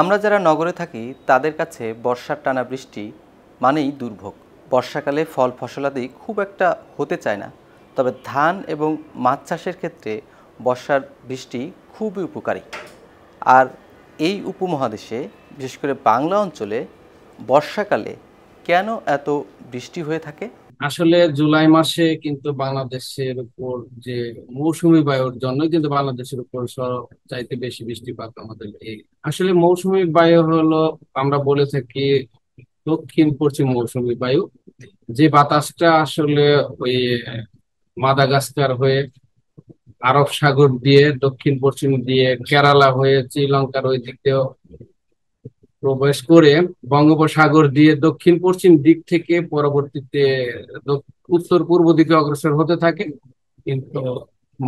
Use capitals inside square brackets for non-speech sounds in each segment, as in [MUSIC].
আমরা যারা নগরে থাকি তাদের কাছে বর্ষার টানা বৃষ্টি মানেই দুর্ভোগ বর্ষাকালে ফল ফসলাদি খুব একটা হতে চায় না তবে ধান এবং মাছ চাষের ক্ষেত্রে বর্ষার বৃষ্টি খুবই উপকারী আর এই উপমহাদেশে বিশেষ করে বাংলা অঞ্চলে বর্ষাকালে কেন এত বৃষ্টি হয়ে থাকে আসলে জুলাই মাসে কিন্তু বাংলাদেশের উপর যে মৌসুমী বায়ুর জন্য কিন্তু বাংলাদেশের উপর চাইতে বেশি বৃষ্টিপাত আমাদের এই আসলে মৌসুমী বায়ু হলো আমরা বলে থাকি দক্ষিণ পশ্চিম মৌসুমী বায়ু যে বাতাসটা আসলে ওই মাদাগাস্কার হয়ে আরব সাগর দিয়ে দক্ষিণ পশ্চিম দিয়ে কেরালা হয়ে শ্রীলঙ্কার ওই দিক প্রবেশ করে বঙ্গোপসাগর দিয়ে দক্ষিণ পশ্চিম দিক থেকে পরবর্তীতে উত্তর পূর্ব দিকে অগ্রসর হতে থাকে কিন্তু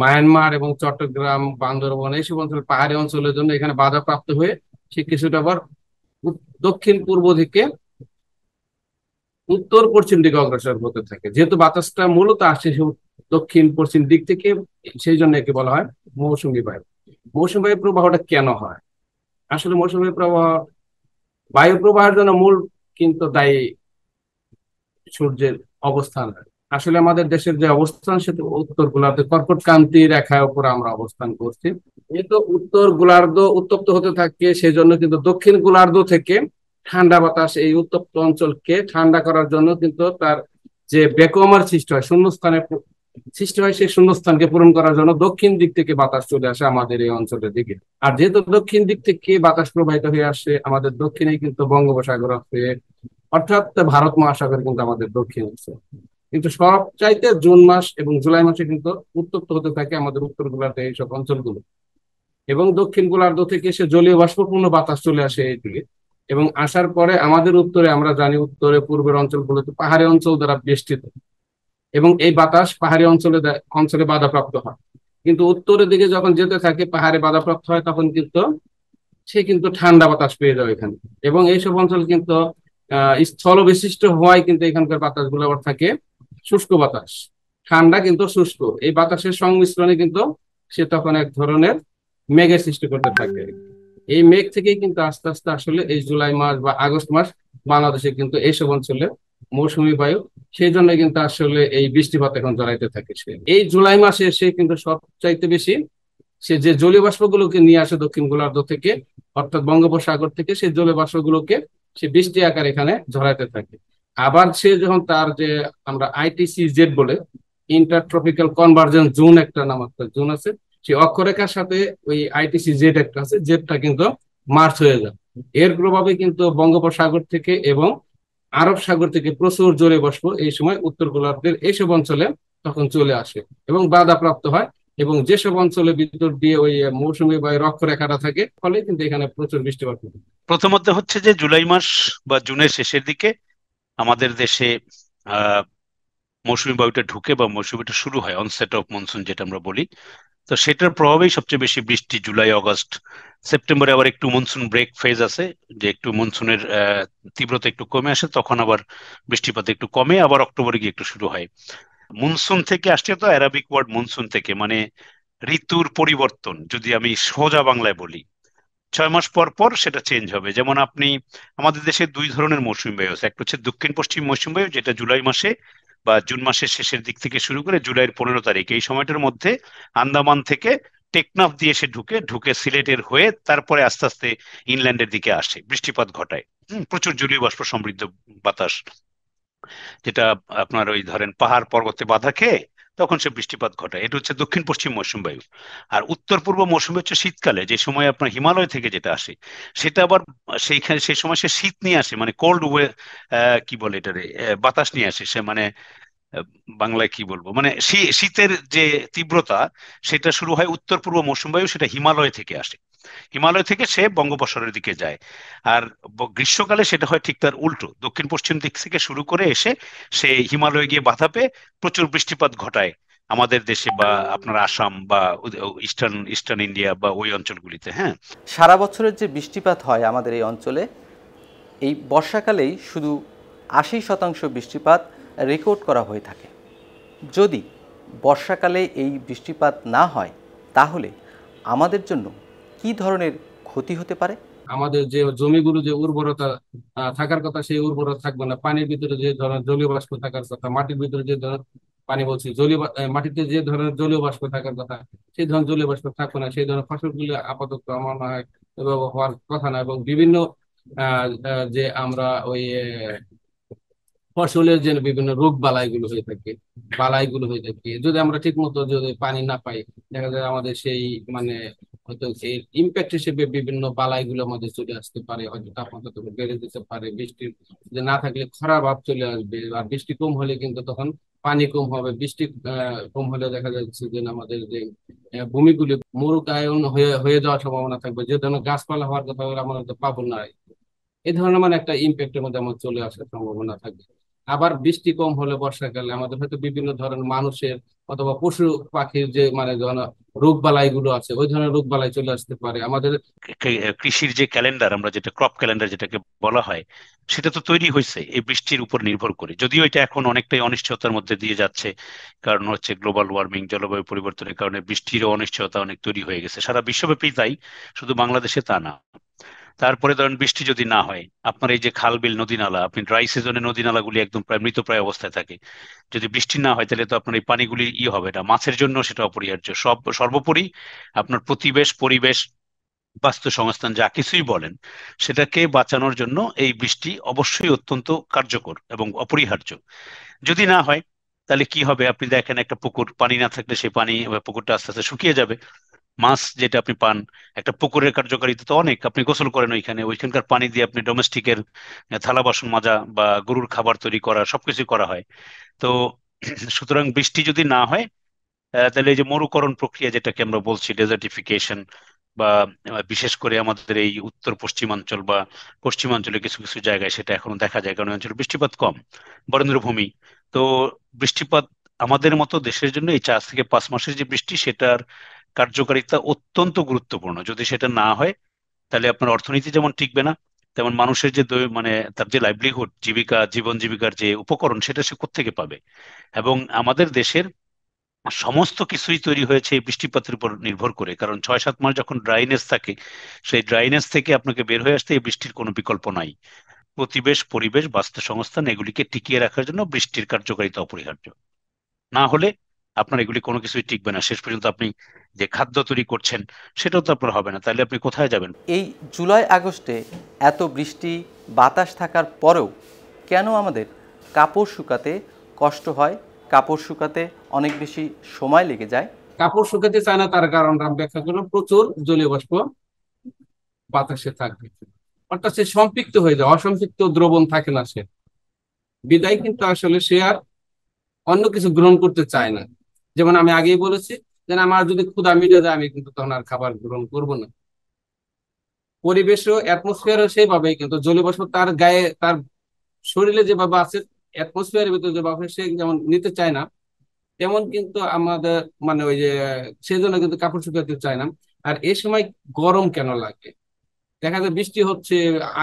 মায়ানমার এবং চট্টগ্রাম বান্দরবন এইসব অঞ্চল পাহাড়ি অঞ্চলের জন্য এখানে বাধাপ্রাপ্ত হয়ে সে কিছুটা আবার দক্ষিণ পূর্ব দিকে উত্তর পশ্চিম দিকে অগ্রসর হতে থাকে যেহেতু বাতাসটা মূলত আসছে দক্ষিণ পশ্চিম দিক থেকে সেই জন্য একে বলা হয় মৌসুমী বায়ু মৌসুমী বায়ু প্রবাহটা কেন হয় আসলে মৌসুমী প্রবাহ বায়ু প্রবাহের জন্য মূল কিন্তু দায়ী সূর্যের অবস্থান আসলে আমাদের দেশের যে অবস্থান সেটা উত্তর গোলার্ধ কর্কট কান্তি রেখায় উপর আমরা অবস্থান করছি যেহেতু উত্তর গোলার্ধ উত্তপ্ত হতে থাকে সেজন্য কিন্তু দক্ষিণ গোলার্ধ থেকে ঠান্ডা বাতাস এই উত্তপ্ত অঞ্চলকে ঠান্ডা করার জন্য কিন্তু তার যে বেকমার সৃষ্টি হয় শূন্যস্থানে সৃষ্টি হয় সেই শূন্যস্থানকে পূরণ করার জন্য দক্ষিণ দিক থেকে বাতাস চলে আসে আমাদের এই অঞ্চলের দিকে আর যেহেতু দক্ষিণ দিক থেকে বাতাস প্রবাহিত হয়ে আসে আমাদের দক্ষিণে কিন্তু বঙ্গোপসাগর আছে অর্থাৎ ভারত মহাসাগর কিন্তু আমাদের দক্ষিণ আছে কিন্তু সবচাইতে জুন মাস এবং জুলাই মাসে কিন্তু উত্তপ্ত হতে থাকে আমাদের উত্তর গোলার্ধে এইসব অঞ্চলগুলো এবং দক্ষিণ গোলার্ধ থেকে সে জলীয় বাষ্পপূর্ণ বাতাস চলে আসে এইদিকে এবং আসার পরে আমাদের উত্তরে আমরা জানি উত্তরে পূর্বের অঞ্চলগুলোতে পাহাড়ি অঞ্চল দ্বারা বেষ্টিত এবং এই বাতাস পাহাড়ি অঞ্চলে অঞ্চলে বাধাপ্রাপ্ত হয় কিন্তু উত্তরের দিকে যখন যেতে থাকে পাহাড়ে বাধাপ্রাপ্ত হয় তখন কিন্তু সে কিন্তু ঠান্ডা বাতাস পেয়ে যাবে এখানে এবং এইসব অঞ্চল কিন্তু স্থল বিশিষ্ট হওয়ায় কিন্তু এখানকার বাতাসগুলো আবার থাকে শুষ্ক বাতাস ঠান্ডা কিন্তু শুষ্ক এই বাতাসের সংমিশ্রণে কিন্তু সে তখন এক ধরনের মেঘের সৃষ্টি করতে থাকে এই মেঘ থেকেই কিন্তু আস্তে আস্তে আসলে এই জুলাই মাস বা আগস্ট মাস বাংলাদেশে কিন্তু এইসব অঞ্চলে মৌসুমি বায়ু সেই জন্য কিন্তু আসলে এই বৃষ্টিপাত এখন জড়াইতে থাকে সে এই জুলাই মাসে সে কিন্তু সবচাইতে বেশি সে যে জলীয় বাষ্পগুলোকে নিয়ে আসে দক্ষিণ গোলার্ধ থেকে অর্থাৎ বঙ্গোপসাগর থেকে সেই জলীয় বাষ্পগুলোকে সে বৃষ্টি আকার এখানে ঝরাইতে থাকে আবার সে যখন তার যে আমরা আইটিসি জেড বলে ইন্টার ট্রপিক্যাল কনভার্জেন্স জোন একটা নাম একটা জোন আছে সেই অক্ষরেখার সাথে ওই আইটিসি জেড একটা আছে জেডটা কিন্তু মার্চ হয়ে যায় এর প্রভাবে কিন্তু বঙ্গোপসাগর থেকে এবং আরব সাগর থেকে প্রচুর জোরে বসব এই সময় উত্তর গোলার্ধের এইসব অঞ্চলে তখন চলে আসে এবং বাধা প্রাপ্ত হয় এবং যেসব অঞ্চলে বিদ্যুৎ দিয়ে ওই মৌসুমি বা রক্ষরেখাটা থাকে ফলে কিন্তু এখানে প্রচুর বৃষ্টিপাত প্রথমত হচ্ছে যে জুলাই মাস বা জুনের শেষের দিকে আমাদের দেশে মৌসুমি বায়ুটা ঢুকে বা মৌসুমিটা শুরু হয় অনসেট অফ মনসুন যেটা আমরা বলি তো সেটার প্রভাবেই সবচেয়ে বেশি বৃষ্টি জুলাই অগস্ট সেপ্টেম্বরে আবার একটু মনসুন ব্রেক ফেজ আছে যে একটু মনসুনের তীব্রতা একটু কমে আসে তখন আবার বৃষ্টিপাত একটু কমে আবার অক্টোবরে গিয়ে একটু শুরু হয় মনসুন থেকে আসছে তো অ্যারাবিক ওয়ার্ড মনসুন থেকে মানে ঋতুর পরিবর্তন যদি আমি সোজা বাংলায় বলি ছয় মাস পর পর সেটা চেঞ্জ হবে যেমন আপনি আমাদের দেশে দুই ধরনের মৌসুমি বায়ু আছে একটা হচ্ছে দক্ষিণ পশ্চিম মৌসুমি বায়ু যেটা জুলাই মাসে বা জুন মাসের শেষের দিক থেকে শুরু করে জুলাইয়ের পনেরো তারিখ এই সময়টার মধ্যে আন্দামান থেকে টেকনাফ দিয়ে সে ঢুকে ঢুকে সিলেটের হয়ে তারপরে আস্তে আস্তে ইংল্যান্ডের দিকে আসে বৃষ্টিপাত ঘটায় প্রচুর জলীয় বাষ্প সমৃদ্ধ বাতাস যেটা আপনার ওই ধরেন পাহাড় পর্বতে বাধা খেয়ে তখন সে বৃষ্টিপাত ঘটায় এটা হচ্ছে দক্ষিণ পশ্চিম মৌসুম বায়ু আর উত্তর পূর্ব মৌসুমী হচ্ছে শীতকালে যে সময় আপনার হিমালয় থেকে যেটা আসে সেটা আবার সেইখানে সেই সময় সে শীত নিয়ে আসে মানে কোল্ড ওয়ে কি বলে এটারে বাতাস নিয়ে আসে সে মানে বাংলায় কি বলবো মানে শীতের যে তীব্রতা সেটা শুরু হয় উত্তর পূর্ব মৌসুম বায়ু সেটা হিমালয় থেকে আসে হিমালয় থেকে সে বঙ্গোপসাগরের দিকে যায় আর গ্রীষ্মকালে সেটা হয় ঠিক তার উল্টো দক্ষিণ পশ্চিম দিক থেকে শুরু করে এসে সে হিমালয়ে গিয়ে বাধা পেয়ে প্রচুর বৃষ্টিপাত ঘটায় আমাদের দেশে বা আপনার আসাম বা ইস্টার্ন ইস্টার্ন ইন্ডিয়া বা ওই অঞ্চলগুলিতে হ্যাঁ সারা বছরের যে বৃষ্টিপাত হয় আমাদের এই অঞ্চলে এই বর্ষাকালেই শুধু আশি শতাংশ বৃষ্টিপাত রেকর্ড করা হয়ে থাকে যদি বর্ষাকালে এই বৃষ্টিপাত না হয় তাহলে আমাদের জন্য কি ধরনের ক্ষতি হতে পারে আমাদের যে জমিগুলো যে উর্বরতা থাকার কথা সেই উর্বরতা থাকবে না পানির ভিতরে যে ধরনের জলীয় বাষ্প থাকার কথা মাটির ভিতরে যে ধরনের পানি বলছি জলীয় মাটিতে যে ধরনের জলীয় বাষ্প থাকার কথা সেই ধরনের জলীয় বাষ্প থাকবে না সেই ধরনের ফসলগুলো আপাতত আমার মনে হয় হওয়ার কথা না এবং বিভিন্ন যে আমরা ওই ফসলের যে বিভিন্ন রোগ বালাইগুলো হয়ে থাকে বালাইগুলো হয়ে থাকে যদি আমরা ঠিক মতো যদি পানি না পাই দেখা যায় আমাদের সেই মানে হয়তো এর ইম্প্যাক্ট হিসেবে বিভিন্ন বালাইগুলো আমাদের চলে আসতে পারে হয়তো তাপমাত্রা তখন বেড়ে যেতে পারে বৃষ্টি না থাকলে খরা ভাব চলে আসবে আর বৃষ্টি কম হলে কিন্তু তখন পানি কম হবে বৃষ্টি কম হলে দেখা যাচ্ছে যে আমাদের যে ভূমিগুলি মরুকায়ন হয়ে হয়ে যাওয়ার সম্ভাবনা থাকবে যে ধরনের গাছপালা হওয়ার কথা আমরা পাবো না এ ধরনের মানে একটা ইম্প্যাক্টের মধ্যে আমার চলে আসার সম্ভাবনা থাকবে আবার বৃষ্টি কম হলে বর্ষাকালে আমাদের হয়তো বিভিন্ন ধরনের মানুষের অথবা পশু পাখির যে মানে রোগ বালাই গুলো আছে ওই ধরনের রোগ বালাই চলে আসতে পারে আমাদের কৃষির যে ক্যালেন্ডার আমরা যেটা ক্রপ ক্যালেন্ডার যেটাকে বলা হয় সেটা তো তৈরি হয়েছে এই বৃষ্টির উপর নির্ভর করে যদিও এটা এখন অনেকটাই অনিশ্চয়তার মধ্যে দিয়ে যাচ্ছে কারণ হচ্ছে গ্লোবাল ওয়ার্মিং জলবায়ু পরিবর্তনের কারণে বৃষ্টিরও অনিশ্চয়তা অনেক তৈরি হয়ে গেছে সারা বিশ্বব্যাপী তাই শুধু বাংলাদেশে তা না তারপরে ধরেন বৃষ্টি যদি না হয় আপনার এই যে খাল বিল নদী নালা আপনি ড্রাই সিজনে নদী নালাগুলি একদম প্রায় মৃতপ্রায় অবস্থায় থাকে যদি বৃষ্টি না হয় তাহলে তো আপনার এই পানিগুলি ই হবে না মাছের জন্য সেটা অপরিহার্য সব সর্বোপরি আপনার প্রতিবেশ পরিবেশ বাস্তু সংস্থান যা কিছুই বলেন সেটাকে বাঁচানোর জন্য এই বৃষ্টি অবশ্যই অত্যন্ত কার্যকর এবং অপরিহার্য যদি না হয় তাহলে কি হবে আপনি দেখেন একটা পুকুর পানি না থাকলে সেই পানি পুকুরটা আস্তে আস্তে শুকিয়ে যাবে মাছ যেটা আপনি পান একটা পুকুরের কার্যকারিতা তো অনেক আপনি গোসল করেন ওইখানে ওইখানকার পানি দিয়ে আপনি ডোমেস্টিকের থালা বাসন মাজা বা গরুর খাবার তৈরি করা সবকিছু করা হয় তো [CLEARS THROAT] সুতরাং বৃষ্টি যদি না হয় তাহলে এই যে মরুকরণ প্রক্রিয়া যেটাকে আমরা বলছি ডেজার্টিফিকেশন বা বিশেষ করে আমাদের এই উত্তর পশ্চিমাঞ্চল বা পশ্চিমাঞ্চলে কিছু কিছু জায়গায় সেটা এখনো দেখা যায় কারণ অঞ্চলে বৃষ্টিপাত কম বরেন্দ্রভূমি তো বৃষ্টিপাত আমাদের মতো দেশের জন্য এই চার থেকে পাঁচ মাসের যে বৃষ্টি সেটার কার্যকারিতা অত্যন্ত গুরুত্বপূর্ণ যদি সেটা না হয় তাহলে আপনার অর্থনীতি যেমন টিকবে না তেমন মানুষের যে মানে তার যে লাইভলিহুড জীবিকা জীবন জীবিকার যে উপকরণ সেটা সে থেকে পাবে এবং আমাদের দেশের সমস্ত কিছুই তৈরি হয়েছে এই বৃষ্টিপাতের উপর নির্ভর করে কারণ ছয় সাত মাস যখন ড্রাইনেস থাকে সেই ড্রাইনেস থেকে আপনাকে বের হয়ে আসতে এই বৃষ্টির কোনো বিকল্প নাই প্রতিবেশ পরিবেশ বাস্তু সংস্থান এগুলিকে টিকিয়ে রাখার জন্য বৃষ্টির কার্যকারিতা অপরিহার্য না হলে আপনার এগুলি কোনো কিছুই টিকবে না শেষ পর্যন্ত আপনি যে খাদ্য তৈরি করছেন সেটাও তো আপনার হবে না তাহলে আপনি কোথায় যাবেন এই জুলাই আগস্টে এত বৃষ্টি বাতাস থাকার পরেও কেন আমাদের কাপড় শুকাতে কষ্ট হয় কাপড় শুকাতে অনেক বেশি সময় লেগে যায় কাপড় শুকাতে চায় না তার কারণ ব্যাখ্যা করলাম প্রচুর জলীয় বাষ্প বাতাসে থাকবে অর্থাৎ সে সম্পৃক্ত হয়ে যায় অসম্পৃক্ত দ্রবণ থাকে না সে বিদায় কিন্তু আসলে সে আর অন্য কিছু গ্রহণ করতে চায় না যেমন আমি আগেই বলেছি যে আমার যদি ক্ষুদা মিটে যায় আমি কিন্তু তখন আর খাবার গ্রহণ করব না পরিবেশও অ্যাটমসফিয়ারও সেইভাবেই কিন্তু জলীয়বাষ্প তার গায়ে তার শরীরে যেভাবে আছে অ্যাটমসফিয়ারের ভিতরে যেভাবে সে যেমন নিতে চায় না তেমন কিন্তু আমাদের মানে ওই যে সেই জন্য কিন্তু কাপড় শুকাতে চায় না আর এই সময় গরম কেন লাগে দেখা যায় বৃষ্টি হচ্ছে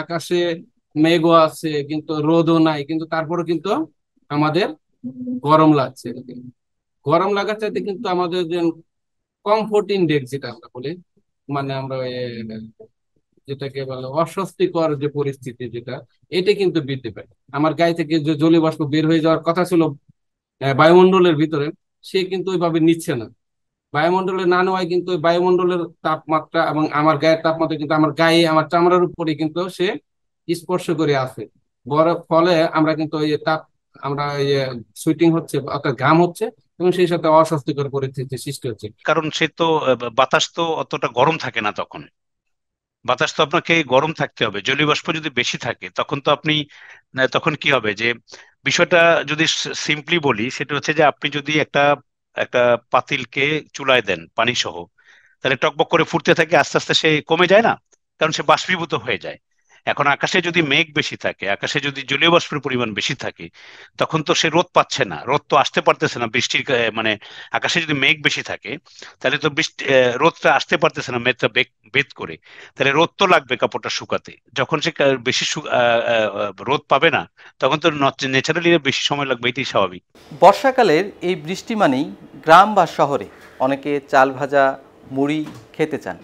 আকাশে মেঘও আছে কিন্তু রোদও নাই কিন্তু তারপরে কিন্তু আমাদের গরম লাগছে গরম লাগার চাইতে কিন্তু আমাদের যে কমফোর্ট ইন্ডেক্স যেটা আমরা বলি মানে আমরা যেটাকে বলে অস্বস্তিকর যে পরিস্থিতি যেটা এটা কিন্তু বৃদ্ধি পায় আমার গায়ে থেকে যে জলীয় বাষ্প বের হয়ে যাওয়ার কথা ছিল বায়ুমণ্ডলের ভিতরে সে কিন্তু ওইভাবে নিচ্ছে না বায়ুমণ্ডলে না নেওয়ায় কিন্তু ওই বায়ুমণ্ডলের তাপমাত্রা এবং আমার গায়ের তাপমাত্রা কিন্তু আমার গায়ে আমার চামড়ার উপরে কিন্তু সে স্পর্শ করে আসে বড় ফলে আমরা কিন্তু ওই তাপ আমরা সুইটিং হচ্ছে অর্থাৎ ঘাম হচ্ছে এবং সেই সাথে অস্বাস্থ্যকর পরিস্থিতি সৃষ্টি হচ্ছে কারণ সে তো বাতাস তো অতটা গরম থাকে না তখন বাতাস তো আপনাকে গরম থাকতে হবে জলীয় বাষ্প যদি বেশি থাকে তখন তো আপনি তখন কি হবে যে বিষয়টা যদি সিম্পলি বলি সেটা হচ্ছে যে আপনি যদি একটা একটা পাতিলকে চুলায় দেন পানি সহ তাহলে টকবক করে ফুটতে থাকে আস্তে আস্তে সে কমে যায় না কারণ সে বাষ্পীভূত হয়ে যায় এখন আকাশে যদি মেঘ বেশি থাকে আকাশে যদি জলীয় বাষ্পের পরিমাণ বেশি থাকে তখন তো সে রোদ পাচ্ছে না রোদ তো আসতে পারতেছে না বৃষ্টির মানে আকাশে যদি মেঘ বেশি থাকে তাহলে তো বৃষ্টি রোদটা আসতে পারতেছে না মেঘটা বেদ করে তাহলে রোদ তো লাগবে কাপড়টা শুকাতে যখন সে বেশি রোদ পাবে না তখন তো ন্যাচারালি বেশি সময় লাগবে এটাই স্বাভাবিক বর্ষাকালের এই বৃষ্টি মানেই গ্রাম বা শহরে অনেকে চাল ভাজা মুড়ি খেতে চান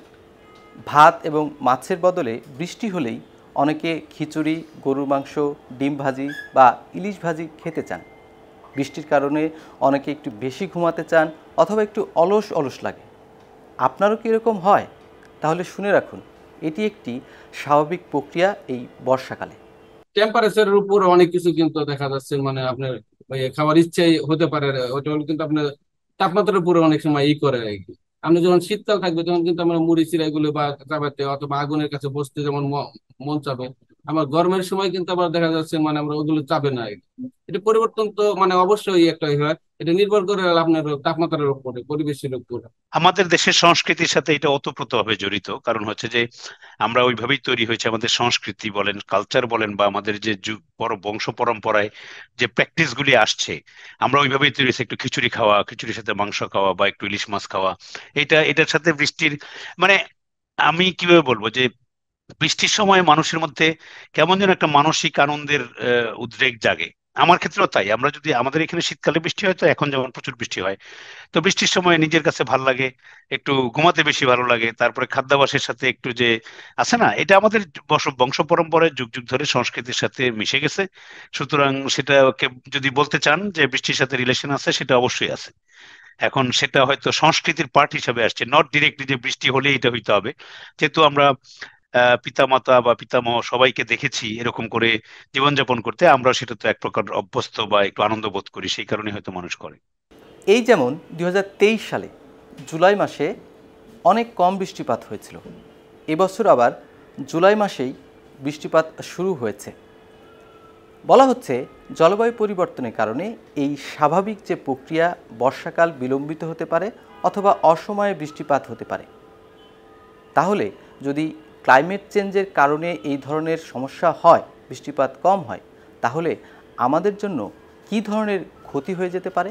ভাত এবং মাছের বদলে বৃষ্টি হলেই অনেকে খিচুড়ি গরুর মাংস ডিম ভাজি বা ইলিশ ভাজি খেতে চান বৃষ্টির কারণে অনেকে একটু বেশি ঘুমাতে চান অথবা একটু অলস অলস লাগে আপনারও কি এরকম হয় তাহলে শুনে রাখুন এটি একটি স্বাভাবিক প্রক্রিয়া এই বর্ষাকালে টেম্পারেচারের উপর অনেক কিছু কিন্তু দেখা যাচ্ছে মানে আপনার খাওয়ার ইচ্ছে হতে পারে ওটা কিন্তু আপনার তাপমাত্রার উপরে অনেক সময় ই করে আর কি আমরা যখন শীতকাল থাকবে তখন কিন্তু আমরা মুড়ি চিরাইগুলো বা চাপাতে অথবা আগুনের কাছে বসতে যেমন মন চাবে আমার গরমের সময় কিন্তু আবার দেখা যাচ্ছে মানে আমরা ওগুলো চাবে না এটা পরিবর্তন তো মানে অবশ্যই একটা ইয়ে হয় এটা নির্ভর করে আপনার তাপমাত্রার উপরে পরিবেশের উপরে আমাদের দেশের সংস্কৃতির সাথে এটা ওতপ্রোতভাবে জড়িত কারণ হচ্ছে যে আমরা ওইভাবেই তৈরি হয়েছে আমাদের সংস্কৃতি বলেন কালচার বলেন বা আমাদের যে বড় বংশ পরম্পরায় যে প্র্যাকটিস গুলি আসছে আমরা ওইভাবেই তৈরি একটু খিচুড়ি খাওয়া খিচুড়ির সাথে মাংস খাওয়া বা একটু ইলিশ মাছ খাওয়া এটা এটার সাথে বৃষ্টির মানে আমি কিভাবে বলবো যে বৃষ্টির সময় মানুষের মধ্যে কেমন যেন একটা মানসিক আনন্দের উদ্রেক জাগে আমার ক্ষেত্রেও তাই আমরা যদি আমাদের এখানে শীতকালে বৃষ্টি হয় তো এখন যেমন প্রচুর বৃষ্টি হয় তো বৃষ্টির সময় নিজের কাছে ভালো লাগে একটু ঘুমাতে বেশি ভালো লাগে তারপরে খাদ্যাভাসের সাথে একটু যে আছে না এটা আমাদের বংশ পরম্পরায় যুগ যুগ ধরে সংস্কৃতির সাথে মিশে গেছে সুতরাং সেটাকে যদি বলতে চান যে বৃষ্টির সাথে রিলেশন আছে সেটা অবশ্যই আছে এখন সেটা হয়তো সংস্কৃতির পার্ট হিসাবে আসছে নট ডিরেক্টলি যে বৃষ্টি হলে এটা হইতে হবে যেহেতু আমরা পিতামাতা বা পিতামহ সবাইকে দেখেছি এরকম করে জীবনযাপন করতে আমরা সেটা তো এক প্রকার অভ্যস্ত বা একটু আনন্দ বোধ করি সেই কারণে হয়তো মানুষ করে এই যেমন দুই সালে জুলাই মাসে অনেক কম বৃষ্টিপাত হয়েছিল এবছর আবার জুলাই মাসেই বৃষ্টিপাত শুরু হয়েছে বলা হচ্ছে জলবায়ু পরিবর্তনের কারণে এই স্বাভাবিক যে প্রক্রিয়া বর্ষাকাল বিলম্বিত হতে পারে অথবা অসময়ে বৃষ্টিপাত হতে পারে তাহলে যদি ক্লাইমেট চেঞ্জের কারণে এই ধরনের সমস্যা হয় বৃষ্টিপাত কম হয় তাহলে আমাদের জন্য কি ধরনের ক্ষতি হয়ে যেতে পারে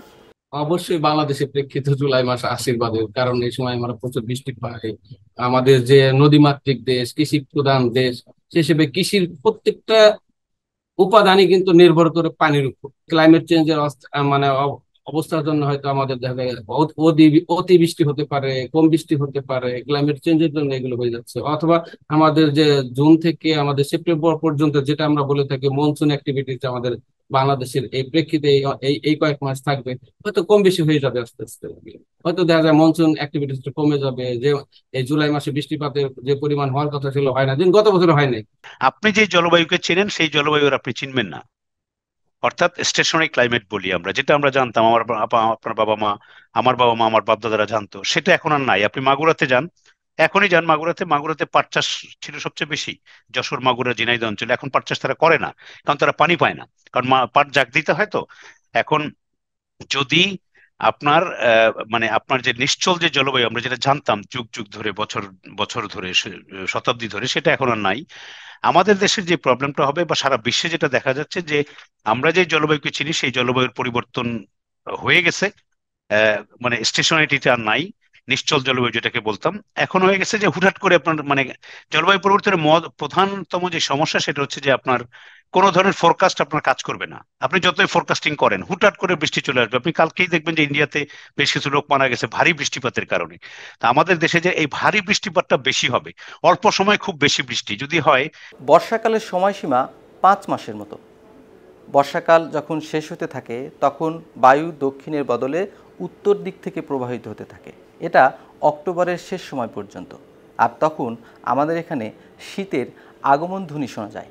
অবশ্যই বাংলাদেশে প্রেক্ষিত জুলাই মাস আশীর্বাদের কারণ এই সময় আমরা প্রচুর বৃষ্টি পাই আমাদের যে নদীমাতৃক দেশ কৃষি প্রধান দেশ সে হিসেবে কৃষির প্রত্যেকটা উপাদানই কিন্তু নির্ভর করে পানির উপর ক্লাইমেট চেঞ্জের মানে অবস্থার জন্য হয়তো আমাদের দেখা যায় অতি বৃষ্টি হতে পারে কম বৃষ্টি হতে পারে ক্লাইমেট চেঞ্জের জন্য এগুলো হয়ে যাচ্ছে অথবা আমাদের যে জুন থেকে আমাদের সেপ্টেম্বর পর্যন্ত যেটা আমরা বলে থাকি মনসুন অ্যাক্টিভিটিস আমাদের বাংলাদেশের এই প্রেক্ষিতে এই এই কয়েক মাস থাকবে হয়তো কম বেশি হয়ে যাবে আস্তে আস্তে হয়তো দেখা যায় মনসুন অ্যাক্টিভিটিসটা কমে যাবে যে এই জুলাই মাসে বৃষ্টিপাতের যে পরিমাণ হওয়ার কথা ছিল হয় না দিন গত বছর হয় নাই আপনি যে জলবায়ুকে চেনেন সেই জলবায়ুর আপনি চিনবেন না অর্থাৎ স্টেশনারি ক্লাইমেট বলি আমরা যেটা আমরা জানতাম আমার আপনার বাবা মা আমার বাবা মা আমার বাপদাদারা জানতো সেটা এখন আর নাই আপনি মাগুরাতে যান এখনই যান মাগুরাতে মাগুরাতে পাট চাষ ছিল সবচেয়ে বেশি যশোর মাগুরা জিনাইদ অঞ্চলে এখন পাট চাষ তারা করে না কারণ তারা পানি পায় না কারণ পাট জাগ দিতে হয় তো এখন যদি আপনার মানে আপনার যে নিশ্চল যে জলবায়ু আমরা যেটা জানতাম যুগ যুগ ধরে বছর বছর ধরে শতাব্দী ধরে সেটা এখন আর নাই আমাদের দেশের যে প্রবলেমটা হবে বা সারা বিশ্বে যেটা দেখা যাচ্ছে যে আমরা যে জলবায়ুকে চিনি সেই জলবায়ুর পরিবর্তন হয়ে গেছে মানে স্টেশনারিটিটা আর নাই নিশ্চল জলবায়ু যেটাকে বলতাম এখন হয়ে গেছে যে হুটহাট করে আপনার মানে জলবায়ু পরিবর্তনের মদ প্রধানতম যে সমস্যা সেটা হচ্ছে যে আপনার কোন ধরনের ফোরকাস্ট আপনার কাজ করবে না আপনি যতই ফোরকাস্টিং করেন হুটহাট করে বৃষ্টি চলে আসবে আপনি কালকেই দেখবেন যে ইন্ডিয়াতে বেশ কিছু লোক মারা গেছে ভারী বৃষ্টিপাতের কারণে তা আমাদের দেশে যে এই ভারী বৃষ্টিপাতটা বেশি হবে অল্প সময় খুব বেশি বৃষ্টি যদি হয় বর্ষাকালের সময়সীমা পাঁচ মাসের মতো বর্ষাকাল যখন শেষ হতে থাকে তখন বায়ু দক্ষিণের বদলে উত্তর দিক থেকে প্রবাহিত হতে থাকে এটা অক্টোবরের শেষ সময় পর্যন্ত আর তখন আমাদের এখানে শীতের আগমন ধ্বনি শোনা যায়